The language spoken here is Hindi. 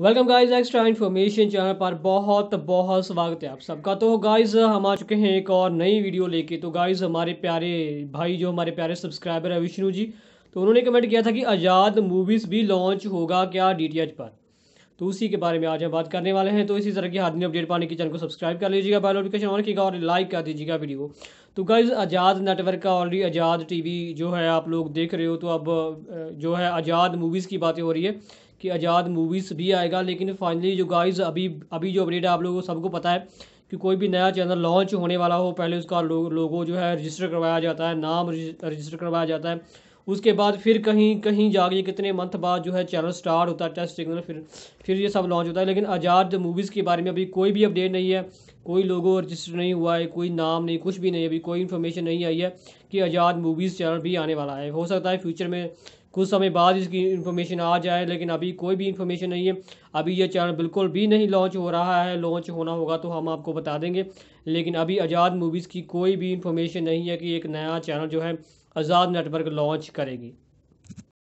welcome guys extra information channel पर बहुत बहुत स्वागत है आप सबका तो गाइस हम आ चुके हैं एक और नई वीडियो लेके तो गाइस हमारे प्यारे भाई जो हमारे प्यारे सब्सक्राइबर है विष्णु जी तो उन्होंने कमेंट किया था कि आज़ाद मूवीज़ भी लॉन्च होगा क्या डीटीएच पर तो उसी के बारे में आज हम बात करने वाले हैं तो इसी तरह की आदमी अपडेट पाने की चैनल को सब्सक्राइब कर लीजिएगा बेल नोटिफिकेशन ऑन कीजिएगा और लाइक कर दीजिएगा वीडियो तो गाइज आज़ाद नेटवर्क का ऑलरेडी आज़ाद टीवी जो है आप लोग देख रहे हो तो अब जो है आज़ाद मूवीज़ की बातें हो रही है कि आज़ाद मूवीज़ भी आएगा लेकिन फाइनली जो गाइज अभी अभी जो अपडेट है आप लोगों को सबको पता है कि कोई भी नया चैनल लॉन्च होने वाला हो पहले उसका लो, लोगो जो है रजिस्टर करवाया जाता है नाम रजिस्टर करवाया जाता है उसके बाद फिर कहीं कहीं जाके कितने मंथ बाद जो है चैनल स्टार्ट होता है टेस्ट सिग्नल फिर फिर ये सब लॉन्च होता है लेकिन आज़ाद मूवीज़ के बारे में अभी कोई भी अपडेट नहीं है कोई लोगो रजिस्टर नहीं हुआ है कोई नाम नहीं कुछ भी नहीं अभी कोई इन्फॉर्मेशन नहीं आई है कि आज़ाद मूवीज़ चैनल भी आने वाला है हो सकता है फ्यूचर में कुछ समय बाद इसकी इन्फॉर्मेशन आ जाए लेकिन अभी कोई भी इन्फॉर्मेशन नहीं है अभी यह चैनल बिल्कुल भी नहीं लॉन्च हो रहा है लॉन्च होना होगा तो हम आपको बता देंगे लेकिन अभी आज़ाद मूवीज़ की कोई भी इन्फॉर्मेशन नहीं है कि एक नया चैनल जो है आज़ाद नेटवर्क लॉन्च करेगी